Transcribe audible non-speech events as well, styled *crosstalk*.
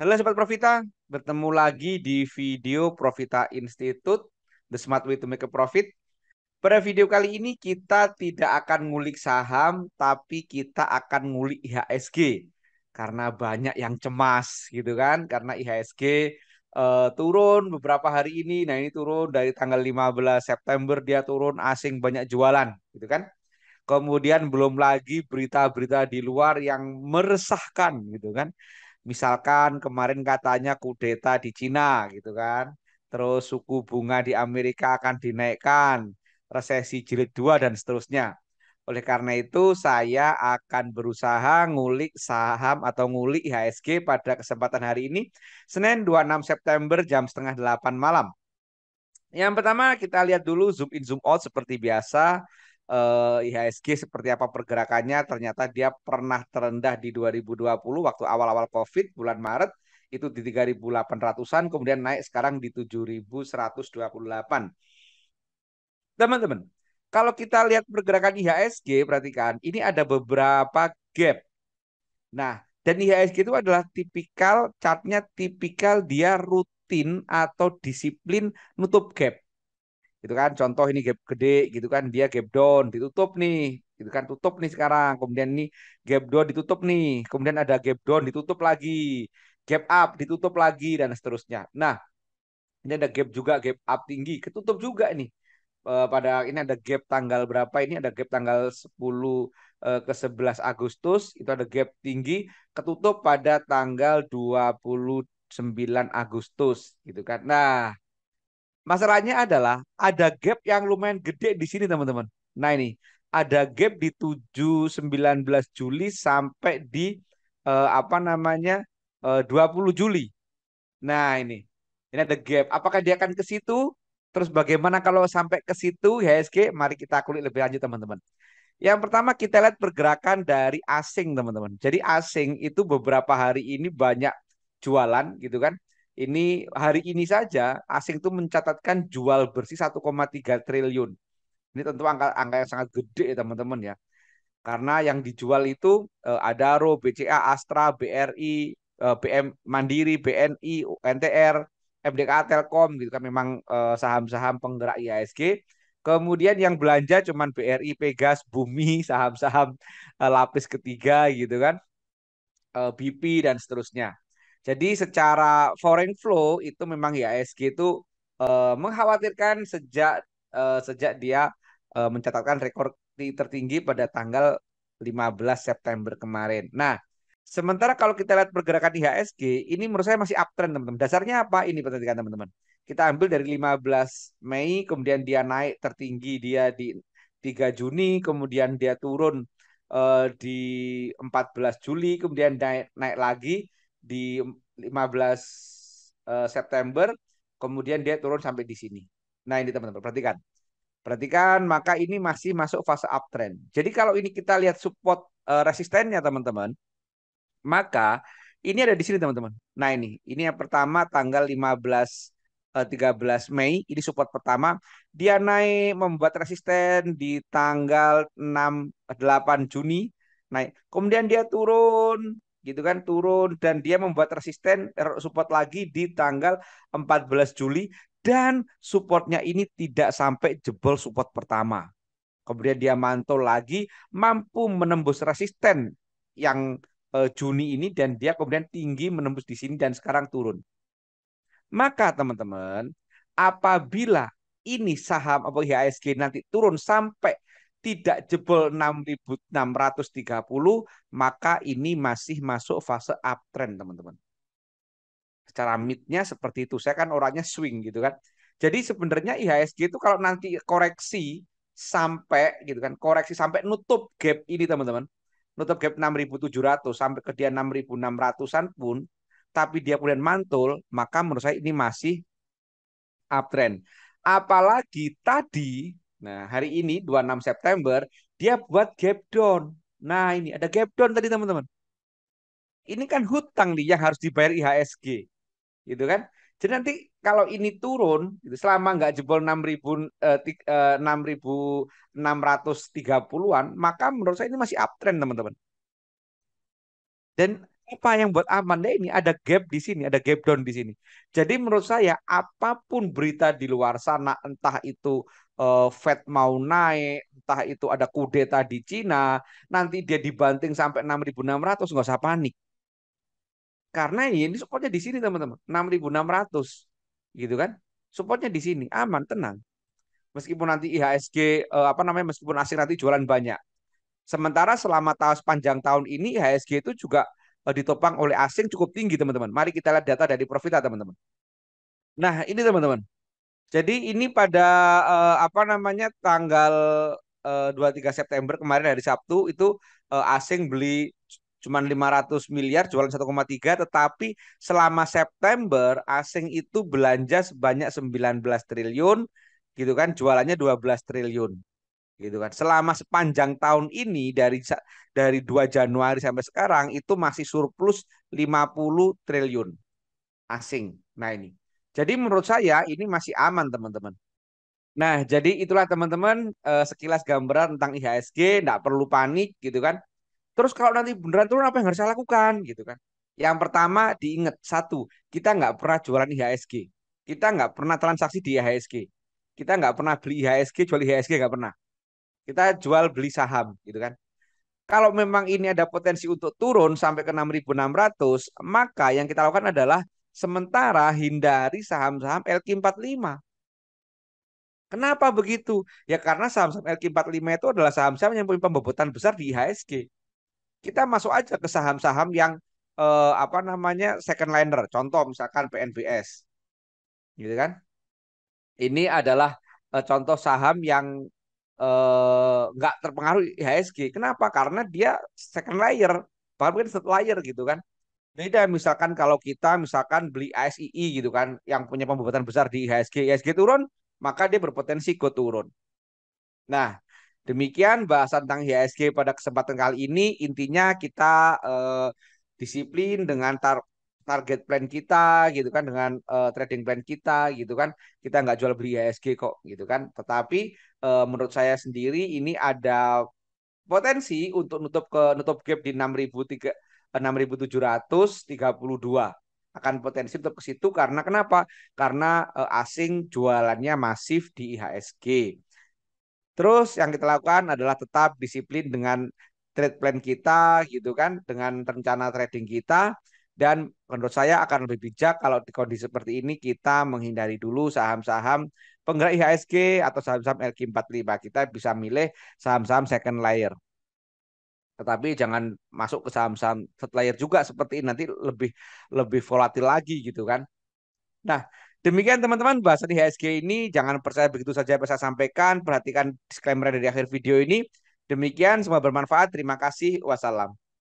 Halo Sobat Profita, bertemu lagi di video Profita Institute, The Smart Way to Make a Profit. Pada video kali ini kita tidak akan ngulik saham, tapi kita akan ngulik IHSG. Karena banyak yang cemas gitu kan, karena IHSG uh, eh, turun beberapa hari ini. Nah ini turun dari tanggal 15 September dia turun asing banyak jualan gitu kan. Kemudian belum lagi berita-berita di luar yang meresahkan gitu kan misalkan kemarin katanya kudeta di Cina gitu kan. Terus suku bunga di Amerika akan dinaikkan, resesi jilid dua dan seterusnya. Oleh karena itu saya akan berusaha ngulik saham atau ngulik IHSG pada kesempatan hari ini Senin 26 September jam setengah 8 malam. Yang pertama kita lihat dulu zoom in zoom out seperti biasa uh, eh, IHSG seperti apa pergerakannya. Ternyata dia pernah terendah di 2020 waktu awal-awal COVID bulan Maret itu di 3.800-an kemudian naik sekarang di 7.128. Teman-teman, kalau kita lihat pergerakan IHSG perhatikan ini ada beberapa gap. Nah, dan IHSG itu adalah tipikal chartnya tipikal dia rutin atau disiplin nutup gap gitu kan contoh ini gap gede gitu kan dia gap down ditutup nih gitu kan tutup nih sekarang kemudian ini gap down ditutup nih kemudian ada gap down ditutup lagi gap up ditutup lagi dan seterusnya nah ini ada gap juga gap up tinggi ketutup juga ini eh, pada ini ada gap tanggal berapa ini ada gap tanggal 10 eh, ke 11 Agustus itu ada gap tinggi ketutup pada tanggal 29 Agustus gitu kan. Nah, Masalahnya adalah ada gap yang lumayan gede di sini teman-teman. Nah ini ada gap di 7 19 Juli sampai di eh, apa namanya eh, 20 Juli. Nah ini ini ada gap. Apakah dia akan ke situ? Terus bagaimana kalau sampai ke situ HSG? Mari kita kulik lebih lanjut teman-teman. Yang pertama kita lihat pergerakan dari asing teman-teman. Jadi asing itu beberapa hari ini banyak jualan gitu kan. Ini hari ini saja asing itu mencatatkan jual bersih 1,3 triliun. Ini tentu angka angka yang sangat gede ya teman-teman ya. Karena yang dijual itu eh, Adaro, BCA, Astra, BRI, eh, BM Mandiri, BNI, NTR, MDKA Telkom gitu kan memang eh, saham-saham penggerak IASG. Kemudian yang belanja cuman BRI, Pegas, Bumi, *laughs* saham-saham eh, lapis ketiga gitu kan. Eh, BP dan seterusnya. Jadi secara foreign flow itu memang IHSG itu uh, mengkhawatirkan sejak uh, sejak dia uh, mencatatkan rekor tertinggi pada tanggal 15 September kemarin. Nah, sementara kalau kita lihat pergerakan IHSG, ini menurut saya masih uptrend teman-teman. Dasarnya apa? Ini perhatikan teman-teman. Kita ambil dari 15 Mei, kemudian dia naik tertinggi dia di 3 Juni, kemudian dia turun uh, di 14 Juli, kemudian naik naik lagi di 15 uh, eh, September, kemudian dia turun sampai di sini. Nah ini teman-teman, perhatikan. Perhatikan, maka ini masih masuk fase uptrend. Jadi kalau ini kita lihat support uh, resistennya teman-teman, maka ini ada di sini teman-teman. Nah ini, ini yang pertama tanggal 15 13 eh, Mei ini support pertama dia naik membuat resisten di tanggal 6 8 Juni naik kemudian dia turun gitu kan turun dan dia membuat resisten er, support lagi di tanggal 14 Juli dan supportnya ini tidak sampai jebol support pertama. Kemudian dia mantul lagi mampu menembus resisten yang eh, Juni ini dan dia kemudian tinggi menembus di sini dan sekarang turun. Maka teman-teman, apabila ini saham atau IHSG ya, nanti turun sampai tidak jebol 6630 maka ini masih masuk fase uptrend teman-teman. Secara midnya seperti itu. Saya kan orangnya swing gitu kan. Jadi sebenarnya IHSG itu kalau nanti koreksi sampai gitu kan, koreksi sampai nutup gap ini teman-teman. Nutup gap 6700 sampai ke dia 6600-an pun tapi dia kemudian mantul, maka menurut saya ini masih uptrend. Apalagi tadi Nah, hari ini 26 September dia buat gap down. Nah, ini ada gap down tadi teman-teman. Ini kan hutang nih yang harus dibayar IHSG. Gitu kan? Jadi nanti kalau ini turun gitu, selama nggak jebol 6.630-an, eh, eh, maka menurut saya ini masih uptrend teman-teman. Dan apa yang buat Amanda nah, ini ada gap di sini, ada gap down di sini. Jadi menurut saya apapun berita di luar sana entah itu uh, Fed mau naik, entah itu ada kudeta di Cina, nanti dia dibanting sampai 6.600 nggak usah panik. Karena ini supportnya di sini teman-teman, 6.600 gitu kan? Supportnya di sini, aman, tenang. Meskipun nanti IHSG uh, eh, apa namanya meskipun asing nanti jualan banyak. Sementara selama tahun panjang tahun ini IHSG itu juga Eh, ditopang oleh asing cukup tinggi teman-teman. Mari kita lihat data dari Profita teman-teman. Nah ini teman-teman. Jadi ini pada eh, apa namanya tanggal eh, 23 September kemarin hari Sabtu itu eh, asing beli cuma 500 miliar jualan 1,3 tetapi selama September asing itu belanja sebanyak 19 triliun gitu kan jualannya 12 triliun gitu kan. Selama sepanjang tahun ini dari dari 2 Januari sampai sekarang itu masih surplus 50 triliun asing. Nah ini. Jadi menurut saya ini masih aman teman-teman. Nah jadi itulah teman-teman eh, sekilas gambaran tentang IHSG. Tidak perlu panik gitu kan. Terus kalau nanti beneran turun apa yang harus saya lakukan gitu kan. Yang pertama diingat satu, kita nggak pernah jualan IHSG, kita nggak pernah transaksi di IHSG, kita nggak pernah beli IHSG, jual IHSG nggak pernah. Kita jual beli saham gitu kan. Kalau memang ini ada potensi untuk turun sampai ke 6.600, maka yang kita lakukan adalah sementara hindari saham-saham LQ45. Kenapa begitu? Ya karena saham-saham LQ45 itu adalah saham-saham yang punya pembobotan besar di IHSG. Kita masuk aja ke saham-saham yang eh, apa namanya second liner. Contoh misalkan PNBS, gitu kan? Ini adalah eh, contoh saham yang Eh, nggak uh, terpengaruh IHSG. Kenapa? Karena dia second layer, bahkan kan third layer gitu kan. Beda misalkan kalau kita misalkan beli ASII gitu kan, yang punya pembebatan besar di IHSG, IHSG turun, maka dia berpotensi go turun. Nah, demikian bahasan tentang IHSG pada kesempatan kali ini. Intinya kita uh, disiplin dengan tar target plan kita gitu kan dengan uh, trading plan kita gitu kan kita nggak jual beli ISG kok gitu kan tetapi uh, menurut saya sendiri ini ada potensi untuk nutup ke nutup gap di 6732 eh, akan potensi untuk ke situ karena kenapa? Karena uh, asing jualannya masif di IHSG. Terus yang kita lakukan adalah tetap disiplin dengan trade plan kita gitu kan, dengan rencana trading kita dan menurut saya akan lebih bijak kalau di kondisi seperti ini kita menghindari dulu saham-saham penggerak IHSG atau saham-saham LQ45. Kita bisa milih saham-saham second layer. Tetapi jangan masuk ke saham-saham third layer juga seperti ini nanti lebih lebih volatil lagi gitu kan. Nah, Demikian teman-teman bahasa di HSG ini. Jangan percaya begitu saja yang saya sampaikan. Perhatikan disclaimer dari akhir video ini. Demikian, semua bermanfaat. Terima kasih. Wassalam.